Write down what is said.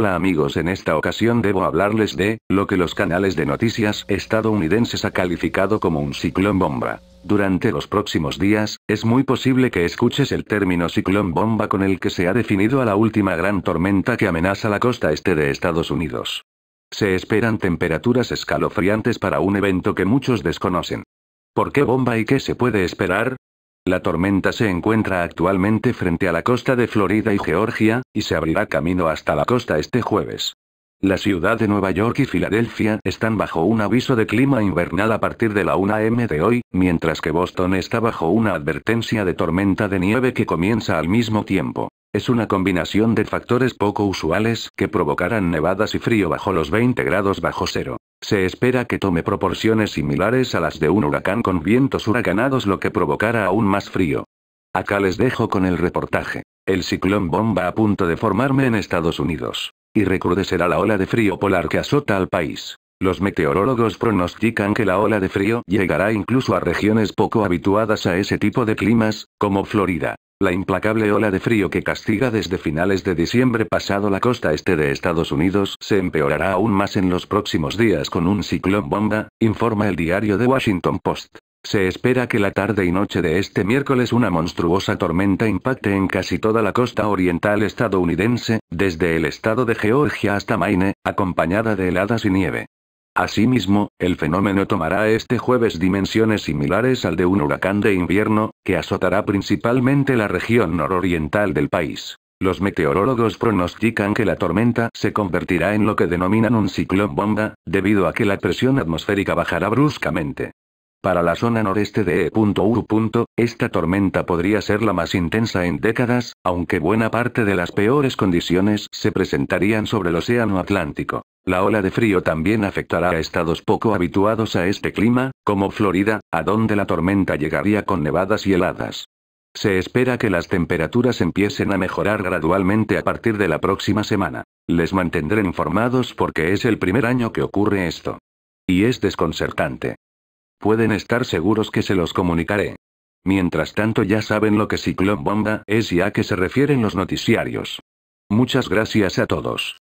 Hola amigos, en esta ocasión debo hablarles de lo que los canales de noticias estadounidenses ha calificado como un ciclón bomba. Durante los próximos días, es muy posible que escuches el término ciclón bomba con el que se ha definido a la última gran tormenta que amenaza la costa este de Estados Unidos. Se esperan temperaturas escalofriantes para un evento que muchos desconocen. ¿Por qué bomba y qué se puede esperar? La tormenta se encuentra actualmente frente a la costa de Florida y Georgia, y se abrirá camino hasta la costa este jueves. La ciudad de Nueva York y Filadelfia están bajo un aviso de clima invernal a partir de la 1 am de hoy, mientras que Boston está bajo una advertencia de tormenta de nieve que comienza al mismo tiempo. Es una combinación de factores poco usuales que provocarán nevadas y frío bajo los 20 grados bajo cero. Se espera que tome proporciones similares a las de un huracán con vientos huracanados lo que provocará aún más frío. Acá les dejo con el reportaje. El ciclón bomba a punto de formarme en Estados Unidos. Y recrudecerá la ola de frío polar que azota al país. Los meteorólogos pronostican que la ola de frío llegará incluso a regiones poco habituadas a ese tipo de climas, como Florida. La implacable ola de frío que castiga desde finales de diciembre pasado la costa este de Estados Unidos se empeorará aún más en los próximos días con un ciclón bomba, informa el diario The Washington Post. Se espera que la tarde y noche de este miércoles una monstruosa tormenta impacte en casi toda la costa oriental estadounidense, desde el estado de Georgia hasta Maine, acompañada de heladas y nieve. Asimismo, el fenómeno tomará este jueves dimensiones similares al de un huracán de invierno, que azotará principalmente la región nororiental del país. Los meteorólogos pronostican que la tormenta se convertirá en lo que denominan un ciclón bomba, debido a que la presión atmosférica bajará bruscamente. Para la zona noreste de E.U. Esta tormenta podría ser la más intensa en décadas, aunque buena parte de las peores condiciones se presentarían sobre el Océano Atlántico. La ola de frío también afectará a estados poco habituados a este clima, como Florida, a donde la tormenta llegaría con nevadas y heladas. Se espera que las temperaturas empiecen a mejorar gradualmente a partir de la próxima semana. Les mantendré informados porque es el primer año que ocurre esto. Y es desconcertante. Pueden estar seguros que se los comunicaré. Mientras tanto ya saben lo que ciclón bomba es y a qué se refieren los noticiarios. Muchas gracias a todos.